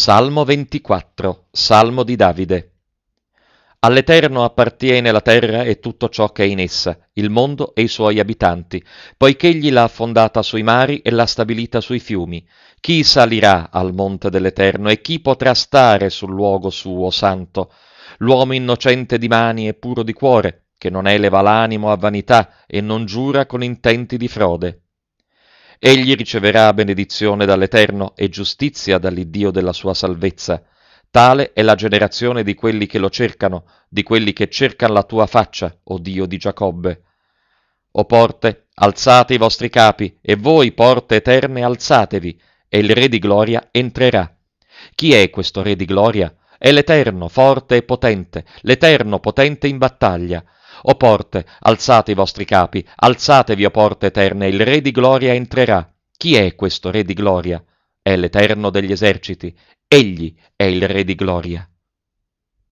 Salmo 24, Salmo di Davide. All'Eterno appartiene la terra e tutto ciò che è in essa, il mondo e i suoi abitanti, poiché egli l'ha affondata sui mari e l'ha stabilita sui fiumi. Chi salirà al monte dell'Eterno e chi potrà stare sul luogo suo santo? L'uomo innocente di mani e puro di cuore, che non eleva l'animo a vanità e non giura con intenti di frode. Egli riceverà benedizione dall'Eterno e giustizia dall'Iddio della sua salvezza. Tale è la generazione di quelli che lo cercano, di quelli che cercano la tua faccia, o Dio di Giacobbe. O porte, alzate i vostri capi, e voi, porte eterne, alzatevi, e il Re di gloria entrerà. Chi è questo Re di gloria? È l'Eterno, forte e potente, l'Eterno potente in battaglia. O porte, alzate i vostri capi, alzatevi, o porte eterne, il Re di gloria entrerà. Chi è questo Re di gloria? È l'Eterno degli eserciti, egli è il Re di gloria.